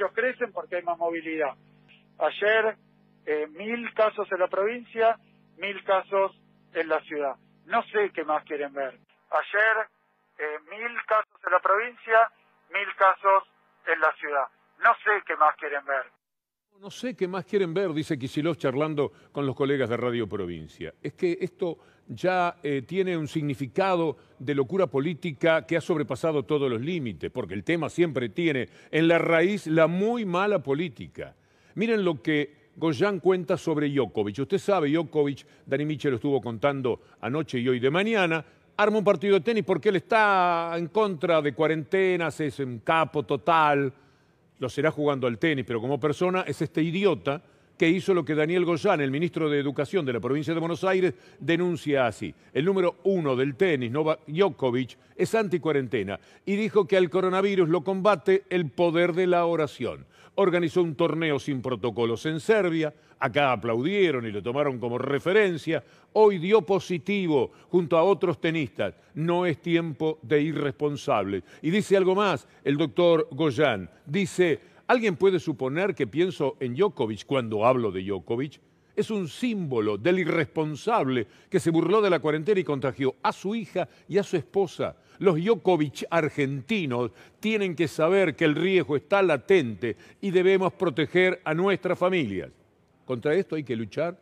Ellos crecen porque hay más movilidad. Ayer, eh, mil casos en la provincia, mil casos en la ciudad. No sé qué más quieren ver. Ayer, eh, mil casos en la provincia, mil casos en la ciudad. No sé qué más quieren ver. No sé qué más quieren ver, dice Kisilov, charlando con los colegas de Radio Provincia. Es que esto ya eh, tiene un significado de locura política que ha sobrepasado todos los límites, porque el tema siempre tiene en la raíz la muy mala política. Miren lo que Goyan cuenta sobre Jokovic. Usted sabe, Jokovic, Dani Michel lo estuvo contando anoche y hoy de mañana, arma un partido de tenis porque él está en contra de cuarentenas, es un capo total lo será jugando al tenis, pero como persona es este idiota que hizo lo que Daniel Goyán, el ministro de Educación de la provincia de Buenos Aires, denuncia así. El número uno del tenis, Novak Djokovic, es cuarentena y dijo que al coronavirus lo combate el poder de la oración organizó un torneo sin protocolos en Serbia, acá aplaudieron y lo tomaron como referencia, hoy dio positivo junto a otros tenistas, no es tiempo de irresponsables. Y dice algo más el doctor Goyan, dice, ¿alguien puede suponer que pienso en Djokovic cuando hablo de Djokovic? es un símbolo del irresponsable que se burló de la cuarentena y contagió a su hija y a su esposa. Los yokovich argentinos tienen que saber que el riesgo está latente y debemos proteger a nuestras familias. Contra esto hay que luchar.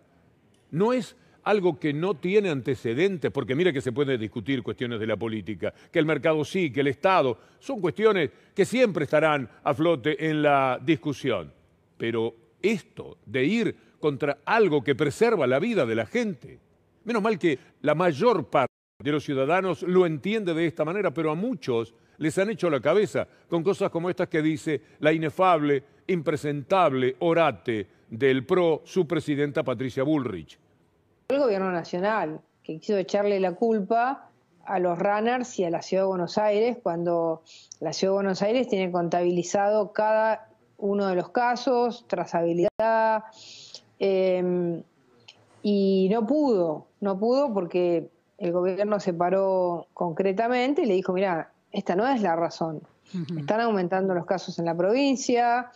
No es algo que no tiene antecedentes, porque mira que se pueden discutir cuestiones de la política, que el mercado sí, que el Estado, son cuestiones que siempre estarán a flote en la discusión. Pero esto de ir contra algo que preserva la vida de la gente. Menos mal que la mayor parte de los ciudadanos lo entiende de esta manera, pero a muchos les han hecho la cabeza con cosas como estas que dice la inefable, impresentable orate del PRO, su presidenta Patricia Bullrich. El gobierno nacional, que quiso echarle la culpa a los runners y a la Ciudad de Buenos Aires, cuando la Ciudad de Buenos Aires tiene contabilizado cada uno de los casos, trazabilidad, Em, y no pudo, no pudo porque el gobierno se paró concretamente y le dijo, mira, esta no es la razón. Están aumentando los casos en la provincia,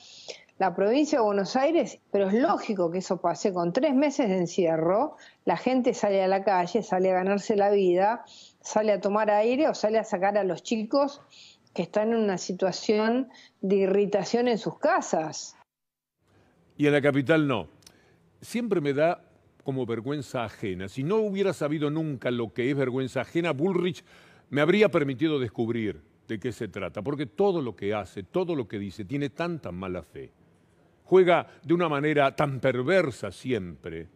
la provincia de Buenos Aires, pero es lógico que eso pase. Con tres meses de encierro, la gente sale a la calle, sale a ganarse la vida, sale a tomar aire o sale a sacar a los chicos que están en una situación de irritación en sus casas. Y en la capital no siempre me da como vergüenza ajena. Si no hubiera sabido nunca lo que es vergüenza ajena, Bullrich me habría permitido descubrir de qué se trata, porque todo lo que hace, todo lo que dice, tiene tanta mala fe. Juega de una manera tan perversa siempre,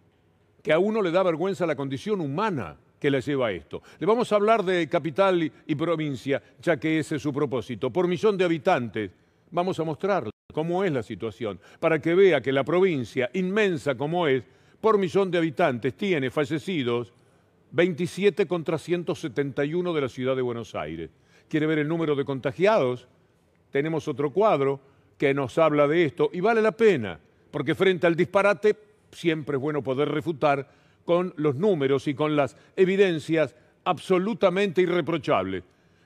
que a uno le da vergüenza la condición humana que le lleva a esto. Le vamos a hablar de capital y provincia, ya que ese es su propósito. Por millón de habitantes, Vamos a mostrar cómo es la situación, para que vea que la provincia, inmensa como es, por millón de habitantes, tiene fallecidos 27 contra 171 de la ciudad de Buenos Aires. ¿Quiere ver el número de contagiados? Tenemos otro cuadro que nos habla de esto y vale la pena, porque frente al disparate siempre es bueno poder refutar con los números y con las evidencias absolutamente irreprochables.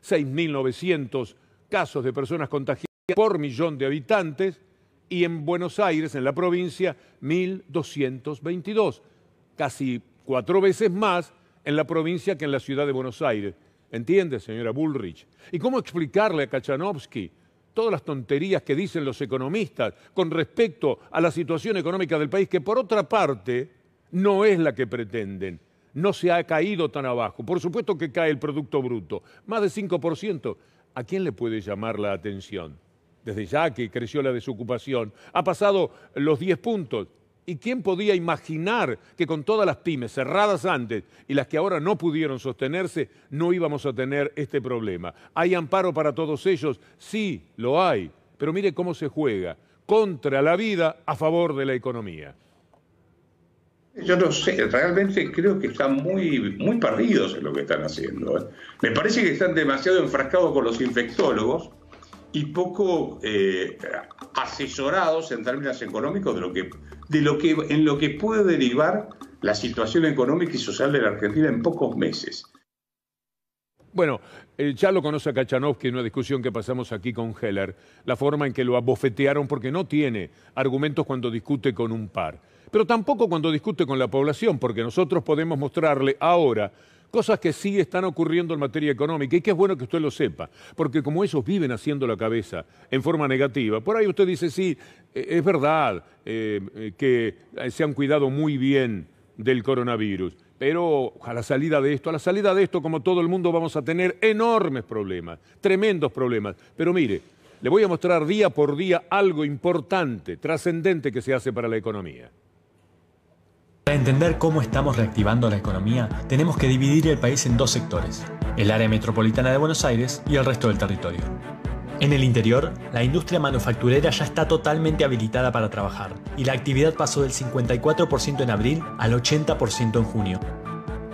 6.900 casos de personas contagiadas por millón de habitantes y en Buenos Aires, en la provincia, 1.222, casi cuatro veces más en la provincia que en la ciudad de Buenos Aires. ¿Entiende, señora Bullrich? ¿Y cómo explicarle a Kachanovsky todas las tonterías que dicen los economistas con respecto a la situación económica del país, que por otra parte no es la que pretenden? No se ha caído tan abajo. Por supuesto que cae el Producto Bruto, más de 5%. ¿A quién le puede llamar la atención? desde ya que creció la desocupación, ha pasado los 10 puntos. ¿Y quién podía imaginar que con todas las pymes cerradas antes y las que ahora no pudieron sostenerse, no íbamos a tener este problema? ¿Hay amparo para todos ellos? Sí, lo hay. Pero mire cómo se juega contra la vida a favor de la economía. Yo no sé, realmente creo que están muy, muy perdidos en lo que están haciendo. ¿eh? Me parece que están demasiado enfrascados con los infectólogos y poco eh, asesorados en términos económicos de lo que de lo que en lo que puede derivar la situación económica y social de la Argentina en pocos meses. Bueno, eh, ya lo conoce Kachanovsky en una discusión que pasamos aquí con Heller, la forma en que lo abofetearon porque no tiene argumentos cuando discute con un par, pero tampoco cuando discute con la población, porque nosotros podemos mostrarle ahora Cosas que sí están ocurriendo en materia económica y que es bueno que usted lo sepa, porque como ellos viven haciendo la cabeza en forma negativa, por ahí usted dice, sí, eh, es verdad eh, eh, que se han cuidado muy bien del coronavirus, pero a la salida de esto, a la salida de esto, como todo el mundo, vamos a tener enormes problemas, tremendos problemas. Pero mire, le voy a mostrar día por día algo importante, trascendente que se hace para la economía. Para entender cómo estamos reactivando la economía, tenemos que dividir el país en dos sectores, el área metropolitana de Buenos Aires y el resto del territorio. En el interior, la industria manufacturera ya está totalmente habilitada para trabajar, y la actividad pasó del 54% en abril al 80% en junio.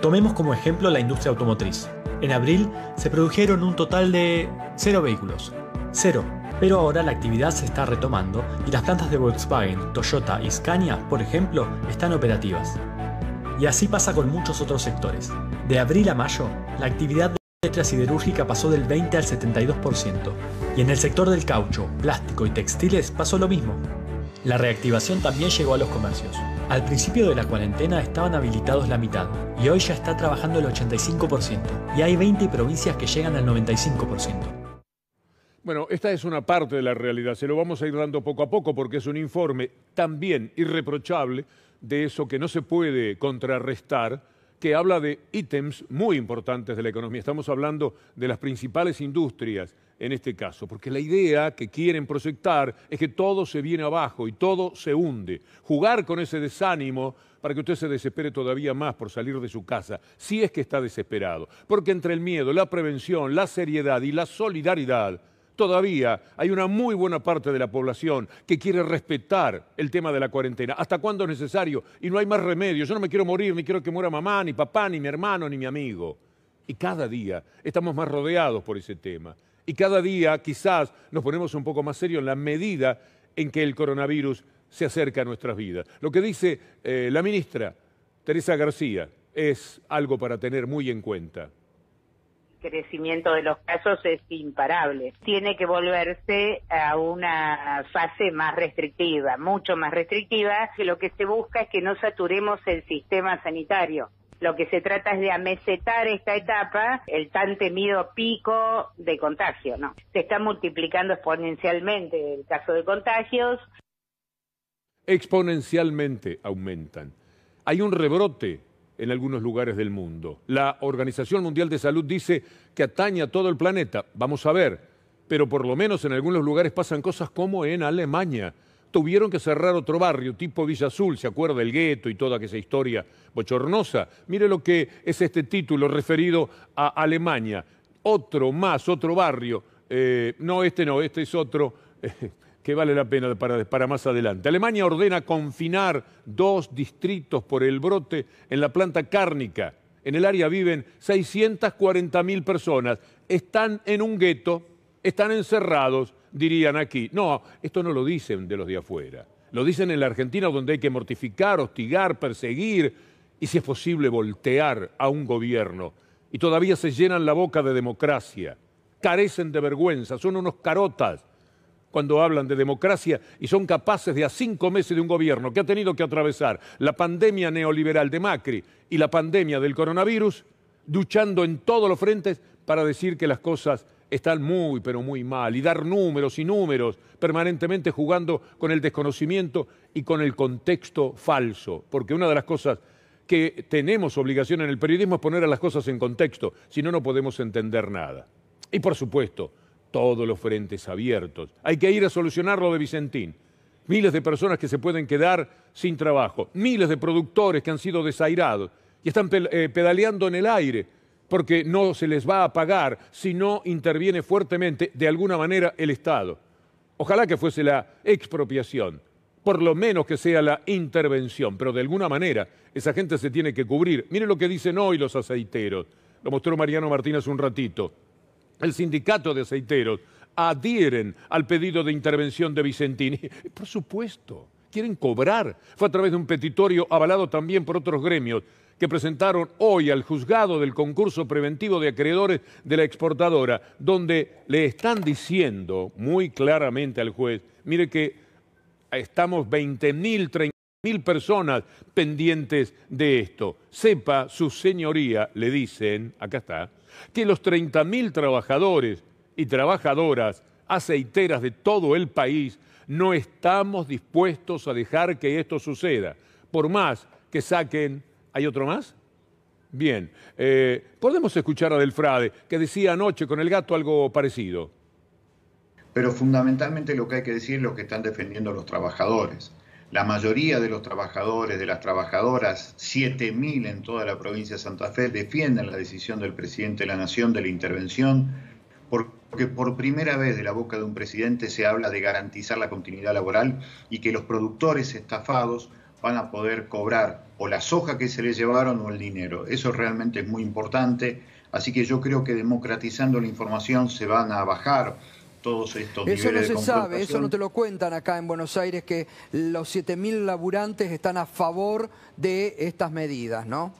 Tomemos como ejemplo la industria automotriz. En abril se produjeron un total de Cero vehículos. Cero pero ahora la actividad se está retomando y las plantas de Volkswagen, Toyota y Scania, por ejemplo, están operativas. Y así pasa con muchos otros sectores. De abril a mayo, la actividad de la industria siderúrgica pasó del 20 al 72%, y en el sector del caucho, plástico y textiles pasó lo mismo. La reactivación también llegó a los comercios. Al principio de la cuarentena estaban habilitados la mitad, y hoy ya está trabajando el 85%, y hay 20 provincias que llegan al 95%. Bueno, esta es una parte de la realidad, se lo vamos a ir dando poco a poco porque es un informe también irreprochable de eso que no se puede contrarrestar, que habla de ítems muy importantes de la economía. Estamos hablando de las principales industrias en este caso, porque la idea que quieren proyectar es que todo se viene abajo y todo se hunde. Jugar con ese desánimo para que usted se desespere todavía más por salir de su casa, si es que está desesperado, porque entre el miedo, la prevención, la seriedad y la solidaridad, todavía hay una muy buena parte de la población que quiere respetar el tema de la cuarentena, hasta cuándo es necesario, y no hay más remedio. Yo no me quiero morir, ni quiero que muera mamá, ni papá, ni mi hermano, ni mi amigo. Y cada día estamos más rodeados por ese tema. Y cada día quizás nos ponemos un poco más serios en la medida en que el coronavirus se acerca a nuestras vidas. Lo que dice eh, la ministra Teresa García es algo para tener muy en cuenta crecimiento de los casos es imparable. Tiene que volverse a una fase más restrictiva, mucho más restrictiva, que lo que se busca es que no saturemos el sistema sanitario. Lo que se trata es de amesetar esta etapa, el tan temido pico de contagio, ¿no? Se está multiplicando exponencialmente el caso de contagios. Exponencialmente aumentan. Hay un rebrote en algunos lugares del mundo. La Organización Mundial de Salud dice que ataña a todo el planeta. Vamos a ver, pero por lo menos en algunos lugares pasan cosas como en Alemania. Tuvieron que cerrar otro barrio, tipo Villa Azul, ¿se acuerda? El gueto y toda esa historia bochornosa. Mire lo que es este título referido a Alemania. Otro más, otro barrio. Eh, no, este no, este es otro. que vale la pena para, más adelante. Alemania ordena confinar dos distritos por el brote en la planta cárnica. En el área viven 640.000 personas. Están en un gueto, están encerrados, dirían aquí. No, esto no lo dicen de los de afuera. Lo dicen en la Argentina donde hay que mortificar, hostigar, perseguir y si es posible voltear a un gobierno. Y todavía se llenan la boca de democracia. Carecen de vergüenza, son unos carotas cuando hablan de democracia y son capaces de a cinco meses de un gobierno que ha tenido que atravesar la pandemia neoliberal de Macri y la pandemia del coronavirus, duchando en todos los frentes para decir que las cosas están muy, pero muy mal, y dar números y números, permanentemente jugando con el desconocimiento y con el contexto falso, porque una de las cosas que tenemos obligación en el periodismo es poner a las cosas en contexto, si no, no podemos entender nada. Y por supuesto, todos los frentes abiertos. Hay que ir a solucionar lo de Vicentín. Miles de personas que se pueden quedar sin trabajo, miles de productores que han sido desairados y están eh, pedaleando en el aire porque no se les va a pagar si no interviene fuertemente de alguna manera el Estado. Ojalá que fuese la expropiación, por lo menos que sea la intervención, pero de alguna manera esa gente se tiene que cubrir. Miren lo que dicen hoy los aceiteros, lo mostró Mariano Martínez un ratito el sindicato de aceiteros adhieren al pedido de intervención de Vicentini. Por supuesto, quieren cobrar. Fue a través de un petitorio avalado también por otros gremios que presentaron hoy al juzgado del concurso preventivo de acreedores de la exportadora, donde le están diciendo muy claramente al juez, mire que estamos 20.000, mil personas pendientes de esto. Sepa, su señoría, le dicen, acá está, que los mil trabajadores y trabajadoras aceiteras de todo el país no estamos dispuestos a dejar que esto suceda. Por más que saquen... ¿Hay otro más? Bien. Eh, podemos escuchar a Delfrade, que decía anoche con el gato algo parecido. Pero fundamentalmente lo que hay que decir es lo que están defendiendo los trabajadores la mayoría de los trabajadores, de las trabajadoras, 7.000 en toda la provincia de Santa Fe, defienden la decisión del presidente de la Nación de la intervención, porque por primera vez de la boca de un presidente se habla de garantizar la continuidad laboral y que los productores estafados van a poder cobrar o la soja que se les llevaron o el dinero. Eso realmente es muy importante, así que yo creo que democratizando la información se van a bajar eso no se sabe, eso no te lo cuentan acá en Buenos Aires, que los 7.000 laburantes están a favor de estas medidas, ¿no?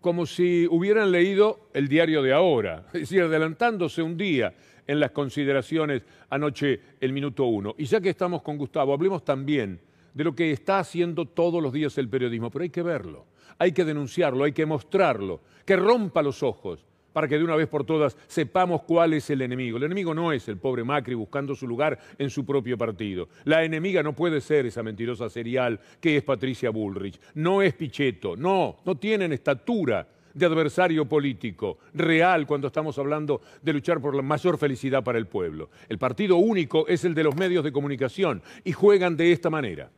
Como si hubieran leído el diario de ahora, es decir, adelantándose un día en las consideraciones anoche el minuto uno. Y ya que estamos con Gustavo, hablemos también de lo que está haciendo todos los días el periodismo, pero hay que verlo, hay que denunciarlo, hay que mostrarlo, que rompa los ojos, para que de una vez por todas sepamos cuál es el enemigo. El enemigo no es el pobre Macri buscando su lugar en su propio partido. La enemiga no puede ser esa mentirosa serial que es Patricia Bullrich. No es Pichetto, no, no tienen estatura de adversario político real cuando estamos hablando de luchar por la mayor felicidad para el pueblo. El partido único es el de los medios de comunicación y juegan de esta manera.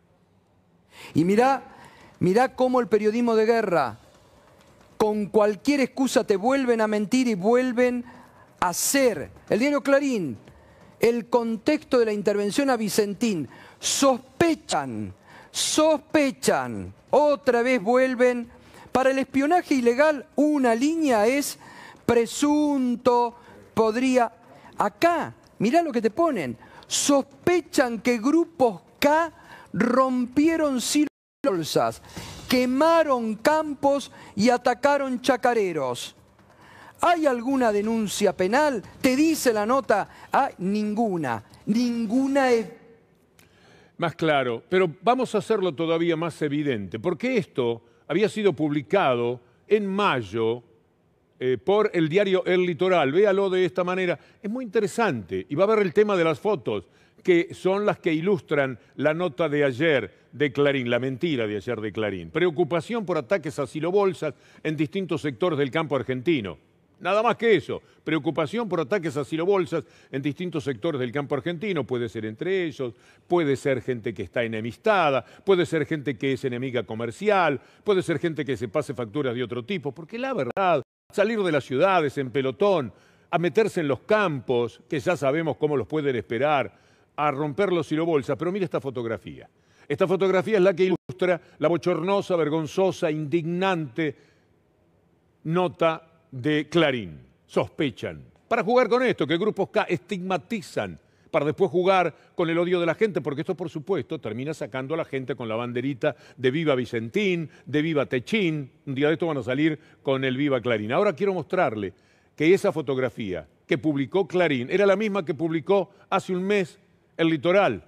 Y mirá, mirá cómo el periodismo de guerra con cualquier excusa te vuelven a mentir y vuelven a ser. El diario Clarín, el contexto de la intervención a Vicentín, sospechan, sospechan, otra vez vuelven. Para el espionaje ilegal una línea es presunto, podría... Acá, mirá lo que te ponen, sospechan que grupos K rompieron bolsas quemaron campos y atacaron chacareros. ¿Hay alguna denuncia penal? Te dice la nota, ah, ninguna, ninguna es... Más claro, pero vamos a hacerlo todavía más evidente, porque esto había sido publicado en mayo eh, por el diario El Litoral. Véalo de esta manera. Es muy interesante. Y va a ver el tema de las fotos que son las que ilustran la nota de ayer de Clarín, la mentira de ayer de Clarín. Preocupación por ataques a silobolsas en distintos sectores del campo argentino. Nada más que eso. Preocupación por ataques a silobolsas en distintos sectores del campo argentino. Puede ser entre ellos, puede ser gente que está enemistada, puede ser gente que es enemiga comercial, puede ser gente que se pase facturas de otro tipo. Porque la verdad, salir de las ciudades en pelotón, a meterse en los campos, que ya sabemos cómo los pueden esperar, a romper los silobolsas, pero mire esta fotografía. Esta fotografía es la que ilustra la bochornosa, vergonzosa, indignante nota de Clarín. Sospechan. Para jugar con esto, que grupos K estigmatizan para después jugar con el odio de la gente, porque esto, por supuesto, termina sacando a la gente con la banderita de Viva Vicentín, de Viva Techín. Un día de esto van a salir con el Viva Clarín. Ahora quiero mostrarle que esa fotografía que publicó Clarín era la misma que publicó hace un mes el litoral.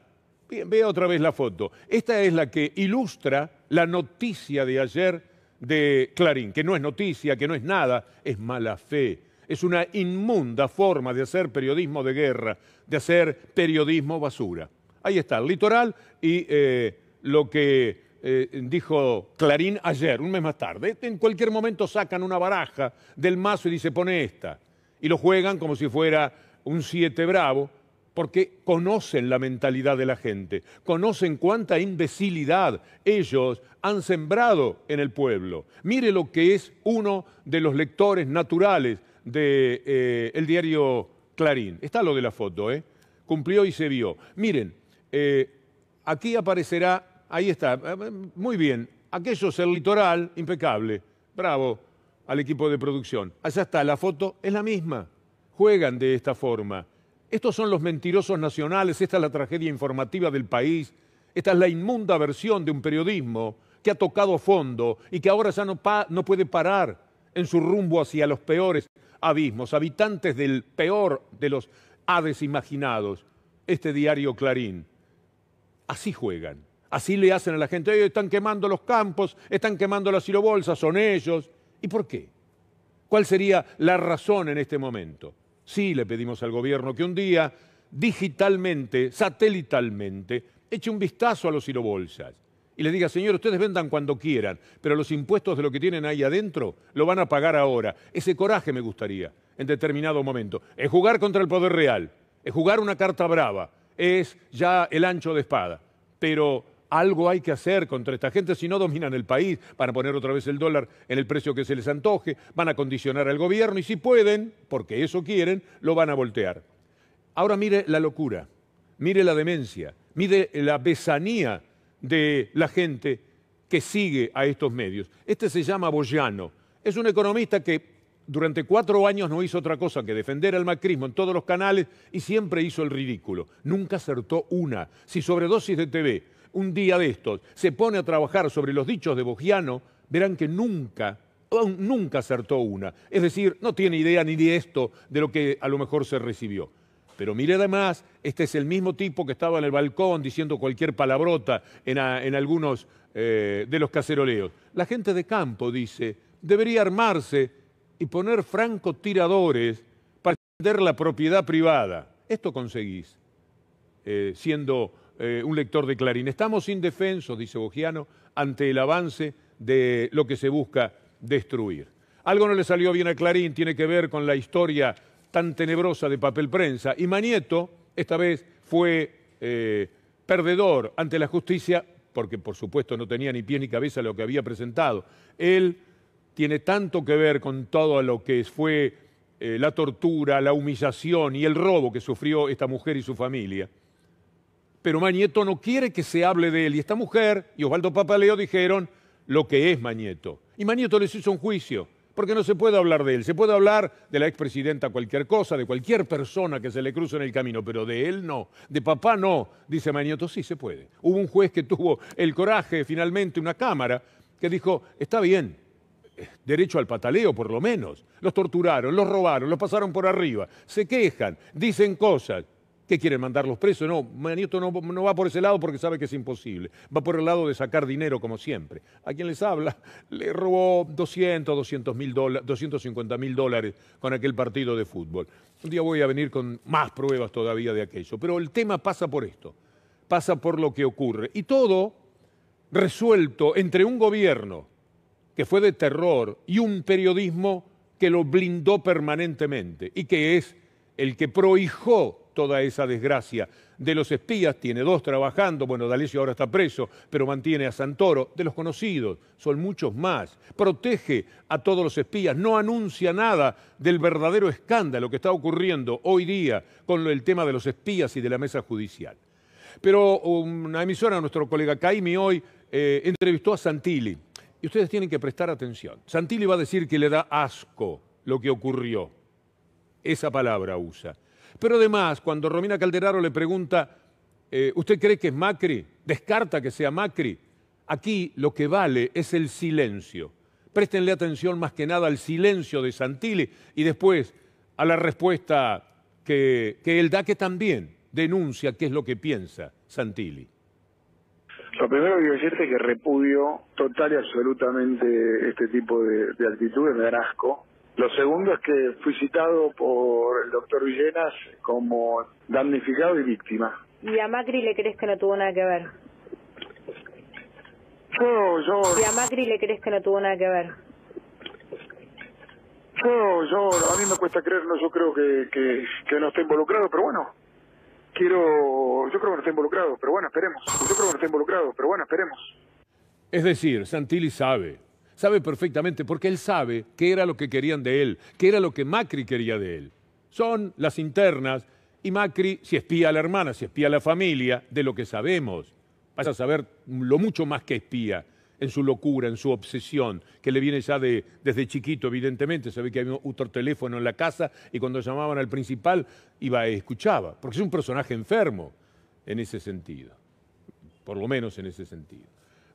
Vea otra vez la foto. Esta es la que ilustra la noticia de ayer de Clarín, que no es noticia, que no es nada, es mala fe. Es una inmunda forma de hacer periodismo de guerra, de hacer periodismo basura. Ahí está, el litoral y eh, lo que eh, dijo Clarín ayer, un mes más tarde. En cualquier momento sacan una baraja del mazo y dice, pone esta. Y lo juegan como si fuera un siete bravo, porque conocen la mentalidad de la gente, conocen cuánta imbecilidad ellos han sembrado en el pueblo. Mire lo que es uno de los lectores naturales del de, eh, el diario Clarín. Está lo de la foto, ¿eh? Cumplió y se vio. Miren, eh, aquí aparecerá, ahí está, muy bien, aquello es el litoral, impecable, bravo al equipo de producción. Allá está, la foto es la misma, juegan de esta forma estos son los mentirosos nacionales, esta es la tragedia informativa del país, esta es la inmunda versión de un periodismo que ha tocado fondo y que ahora ya no, puede parar en su rumbo hacia los peores abismos, habitantes del peor de los hades imaginados. Este diario Clarín. Así juegan, así le hacen a la gente. están quemando los campos, están quemando las silobolsas, son ellos. ¿Y por qué? ¿Cuál sería la razón en este momento? Sí le pedimos al gobierno que un día, digitalmente, satelitalmente, eche un vistazo a los cirobolsas y le diga, señor, ustedes vendan cuando quieran, pero los impuestos de lo que tienen ahí adentro lo van a pagar ahora. Ese coraje me gustaría en determinado momento. Es jugar contra el poder real, es jugar una carta brava, es ya el ancho de espada, pero algo hay que hacer contra esta gente, si no dominan el país, van a poner otra vez el dólar en el precio que se les antoje, van a condicionar al gobierno y si pueden, porque eso quieren, lo van a voltear. Ahora mire la locura, mire la demencia, mire la besanía de la gente que sigue a estos medios. Este se llama Boyano, es un economista que durante cuatro años no hizo otra cosa que defender al macrismo en todos los canales y siempre hizo el ridículo. Nunca acertó una. Si sobre dosis de TV un día de estos se pone a trabajar sobre los dichos de Bogiano, verán que nunca, oh, nunca acertó una. Es decir, no tiene idea ni de esto, de lo que a lo mejor se recibió. Pero mire además, este es el mismo tipo que estaba en el balcón diciendo cualquier palabrota en, algunos eh, de los caceroleos. La gente de campo dice, debería armarse y poner francotiradores para defender la propiedad privada. Esto conseguís eh, siendo eh, un lector de Clarín. Estamos indefensos, dice Bogiano, ante el avance de lo que se busca destruir. Algo no le salió bien a Clarín, tiene que ver con la historia tan tenebrosa de papel prensa. Y Manieto, esta vez, fue eh, perdedor ante la justicia, porque por supuesto no tenía ni pie ni cabeza lo que había presentado. Él tiene tanto que ver con todo lo que fue eh, la tortura, la humillación y el robo que sufrió esta mujer y su familia pero Mañeto no quiere que se hable de él. Y esta mujer y Osvaldo Papaleo dijeron lo que es Mañeto. Y Mañeto les hizo un juicio, porque no se puede hablar de él. Se puede hablar de la expresidenta cualquier cosa, de cualquier persona que se le cruce en el camino, pero de él no, de papá no, dice Mañeto, sí se puede. Hubo un juez que tuvo el coraje, finalmente, una cámara, que dijo, está bien, eh, derecho al pataleo por lo menos. Los torturaron, los robaron, los pasaron por arriba, se quejan, dicen cosas. ¿Qué quieren los presos? No, Manito no, no, va por ese lado porque sabe que es imposible. Va por el lado de sacar dinero, como siempre. A quien les habla, le robó 200, 200 mil dólares, 250 mil dólares con aquel partido de fútbol. Un día voy a venir con más pruebas todavía de aquello. Pero el tema pasa por esto. Pasa por lo que ocurre. Y todo resuelto entre un gobierno que fue de terror y un periodismo que lo blindó permanentemente y que es el que prohijó toda esa desgracia. De los espías tiene dos trabajando, bueno, Dalicio ahora está preso, pero mantiene a Santoro, de los conocidos, son muchos más. Protege a todos los espías, no anuncia nada del verdadero escándalo que está ocurriendo hoy día con el tema de los espías y de la mesa judicial. Pero una emisora, nuestro colega Caimi hoy, eh, entrevistó a Santilli. Y ustedes tienen que prestar atención. Santilli va a decir que le da asco lo que ocurrió. Esa palabra usa. Pero además, cuando Romina Calderaro le pregunta, eh, ¿usted cree que es Macri? Descarta que sea Macri. Aquí lo que vale es el silencio. Préstenle atención más que nada al silencio de Santilli y después a la respuesta que, él da, que también denuncia qué es lo que piensa Santilli. Lo primero que quiero decirte es que repudio total y absolutamente este tipo de, actitudes, me lo segundo es que fui citado por el doctor Villenas como damnificado y víctima. ¿Y a Macri le crees que no tuvo nada que ver? Yo, yo... ¿Y a Macri le crees que no tuvo nada que ver? Yo, yo, a mí me cuesta creerlo, yo creo que, que, que no está involucrado, pero bueno, quiero, yo creo que no está involucrado, pero bueno, esperemos. Yo creo que no está involucrado, pero bueno, esperemos. Es decir, Santilli sabe, Sabe perfectamente porque él sabe qué era lo que querían de él, qué era lo que Macri quería de él. Son las internas y Macri si espía a la hermana, si espía a la familia, de lo que sabemos. Vas a saber lo mucho más que espía en su locura, en su obsesión, que le viene ya de, desde chiquito, evidentemente. Sabía que había otro teléfono en la casa y cuando llamaban al principal iba y escuchaba, porque es un personaje enfermo en ese sentido, por lo menos en ese sentido.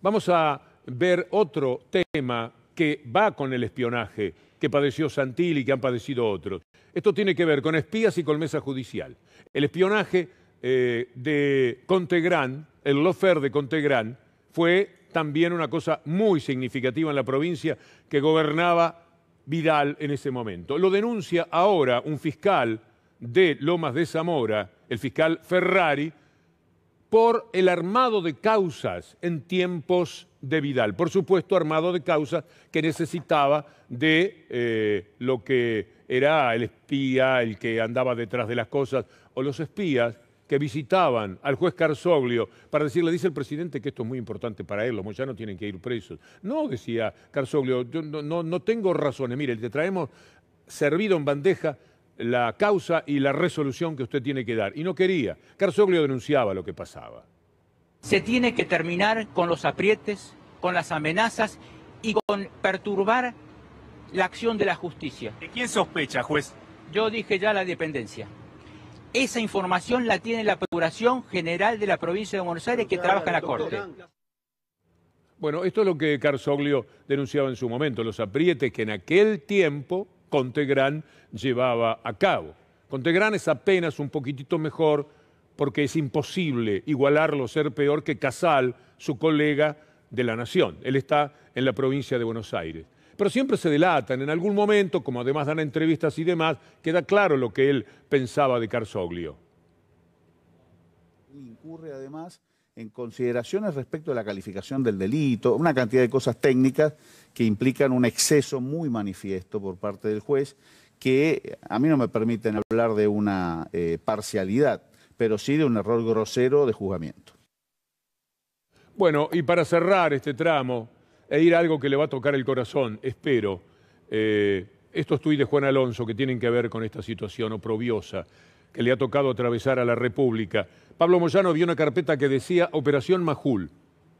Vamos a ver otro tema que va con el espionaje que padeció Santil y que han padecido otros. Esto tiene que ver con espías y con mesa judicial. El espionaje eh, de Contegrán, el lofer de Contegrán, fue también una cosa muy significativa en la provincia que gobernaba Vidal en ese momento. Lo denuncia ahora un fiscal de Lomas de Zamora, el fiscal Ferrari, por el armado de causas en tiempos de Vidal. Por supuesto, armado de causas que necesitaba de eh, lo que era el espía, el que andaba detrás de las cosas, o los espías que visitaban al juez Carsoglio para decirle, dice el presidente que esto es muy importante para él, los moyanos tienen que ir presos. No, decía Carsoglio, yo no, no tengo razones, mire, te traemos servido en bandeja la causa y la resolución que usted tiene que dar. Y no quería. Carzoglio denunciaba lo que pasaba. Se tiene que terminar con los aprietes, con las amenazas y con perturbar la acción de la justicia. ¿De quién sospecha, juez? Yo dije ya la dependencia. Esa información la tiene la Procuración General de la Provincia de Buenos Aires que trabaja en la Corte. Bueno, esto es lo que Carzoglio denunciaba en su momento, los aprietes que en aquel tiempo Contegrán llevaba a cabo. Contegrán es apenas un poquitito mejor porque es imposible igualarlo, ser peor que Casal, su colega de la Nación. Él está en la provincia de Buenos Aires. Pero siempre se delatan, en algún momento, como además dan entrevistas y demás, queda claro lo que él pensaba de Carsoglio. Incurre además en consideraciones respecto a la calificación del delito, una cantidad de cosas técnicas que implican un exceso muy manifiesto por parte del juez que a mí no me permiten hablar de una eh, parcialidad, pero sí de un error grosero de juzgamiento. Bueno, y para cerrar este tramo e ir a algo que le va a tocar el corazón, espero, eh, estos tuits de Juan Alonso que tienen que ver con esta situación oprobiosa, que le ha tocado atravesar a la República. Pablo Moyano vio una carpeta que decía Operación Majul.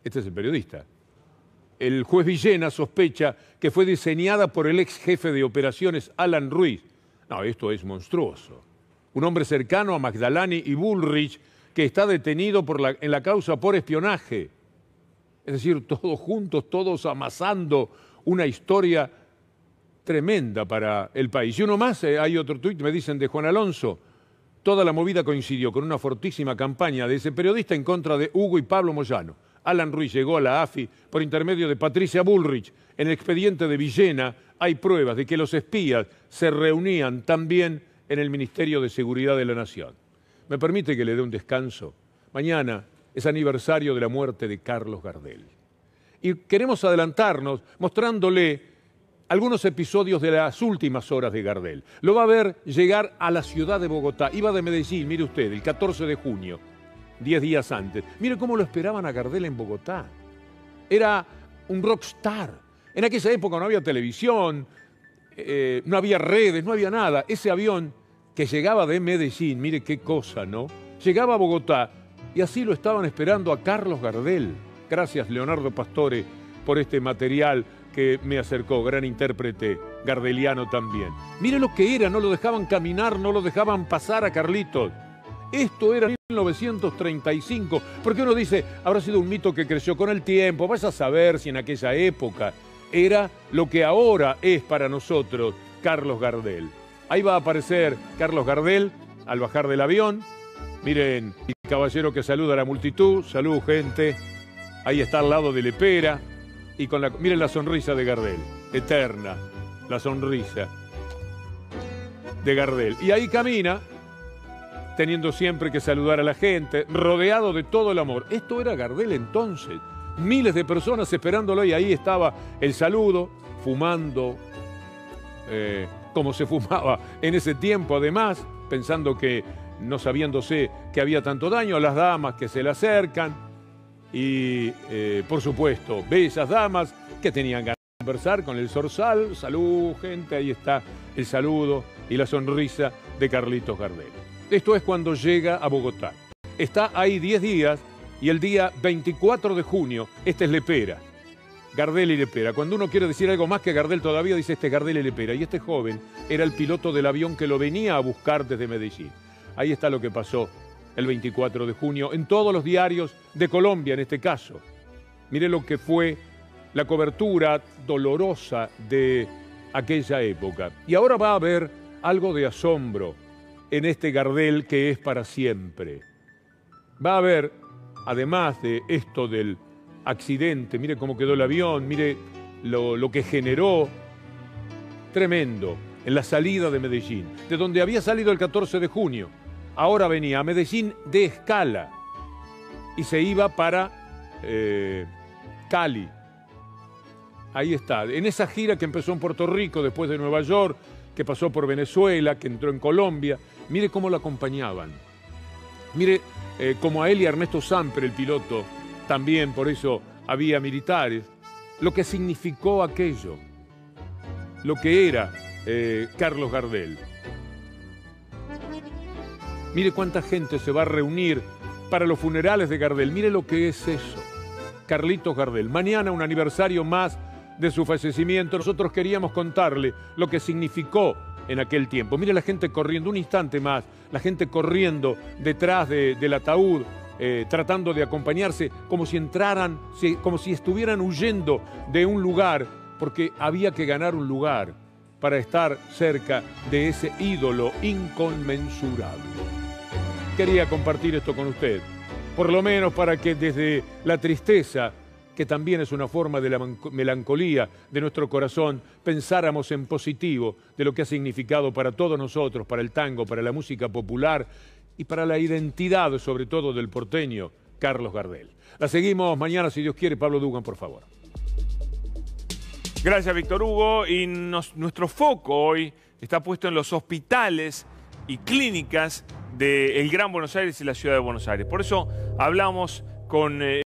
Este es el periodista. El juez Villena sospecha que fue diseñada por el ex jefe de operaciones Alan Ruiz. No, esto es monstruoso. Un hombre cercano a Magdalani y Bullrich que está detenido en la causa por espionaje. Es decir, todos juntos, todos amasando una historia tremenda para el país. Y uno más, eh, hay otro tuit, me dicen, de Juan Alonso. Toda la movida coincidió con una fortísima campaña de ese periodista en contra de Hugo y Pablo Moyano. Alan Ruiz llegó a la AFI por intermedio de Patricia Bullrich. En el expediente de Villena hay pruebas de que los espías se reunían también en el Ministerio de Seguridad de la Nación. ¿Me permite que le dé un descanso? Mañana es aniversario de la muerte de Carlos Gardel. Y queremos adelantarnos mostrándole algunos episodios de las últimas horas de Gardel. Lo va a ver llegar a la ciudad de Bogotá. Iba de Medellín, mire usted, el 14 de junio, 10 días antes. Mire cómo lo esperaban a Gardel en Bogotá. Era un rockstar. En aquella época no había televisión, eh, no había redes, no había nada. Ese avión que llegaba de Medellín, mire qué cosa, ¿no? Llegaba a Bogotá y así lo estaban esperando a Carlos Gardel. Gracias, Leonardo Pastore, por este material que me acercó, gran intérprete, Gardeliano también. miren lo que era, no lo dejaban caminar, no lo dejaban pasar a Carlitos. Esto era 1935, porque uno dice, habrá sido un mito que creció con el tiempo, vas a saber si en aquella época era lo que ahora es para nosotros Carlos Gardel. Ahí va a aparecer Carlos Gardel al bajar del avión. Miren, el caballero que saluda a la multitud, salud gente. Ahí está al lado de Lepera, y con la... Miren la sonrisa de Gardel, eterna, la sonrisa de Gardel. Y ahí camina, teniendo siempre que saludar a la gente, rodeado de todo el amor. Esto era Gardel entonces. Miles de personas esperándolo y ahí estaba el saludo, fumando, eh, como se fumaba en ese tiempo además, pensando que no sabiéndose que había tanto daño, a las damas que se le acercan y, eh, por supuesto, bellas damas que tenían ganas de conversar con el Zorzal. Salud, gente, ahí está el saludo y la sonrisa de Carlitos Gardel. Esto es cuando llega a Bogotá. Está ahí 10 días y el día 24 de junio, este es Lepera. Gardel y Lepera. Cuando uno quiere decir algo más que Gardel todavía, dice este Gardel y Lepera. Y este joven era el piloto del avión que lo venía a buscar desde Medellín. Ahí está lo que pasó el 24 de junio en todos los diarios de Colombia en este caso. Mire lo que fue la cobertura dolorosa de aquella época. Y ahora va a haber algo de asombro en este Gardel que es para siempre. Va a haber, además de esto del accidente, mire cómo quedó el avión, mire lo, lo que generó, tremendo, en la salida de Medellín, de donde había salido el 14 de junio. Ahora venía a Medellín de escala y se iba para eh, Cali. Ahí está. En esa gira que empezó en Puerto Rico, después de Nueva York, que pasó por Venezuela, que entró en Colombia, mire cómo lo acompañaban. Mire eh, cómo a él y a Ernesto Samper, el piloto, también por eso había militares, lo que significó aquello, lo que era eh, Carlos Gardel. Mire cuánta gente se va a reunir para los funerales de Gardel. Mire lo que es eso. Carlitos Gardel. Mañana un aniversario más de su fallecimiento. Nosotros queríamos contarle lo que significó en aquel tiempo. Mire la gente corriendo, un instante más, la gente corriendo detrás del ataúd, eh, tratando de acompañarse, como si entraran, como si estuvieran huyendo de un lugar, porque había que ganar un lugar para estar cerca de ese ídolo inconmensurable. Quería compartir esto con usted, por lo menos para que desde la tristeza, que también es una forma de la melancolía de nuestro corazón, pensáramos en positivo de lo que ha significado para todos nosotros, para el tango, para la música popular y para la identidad sobre todo del porteño, Carlos Gardel. La seguimos mañana, si Dios quiere, Pablo Dugan, por favor. Gracias, Víctor Hugo. Y nuestro foco hoy está puesto en los hospitales y clínicas del Gran Buenos Aires y la Ciudad de Buenos Aires. Por eso hablamos con... Eh,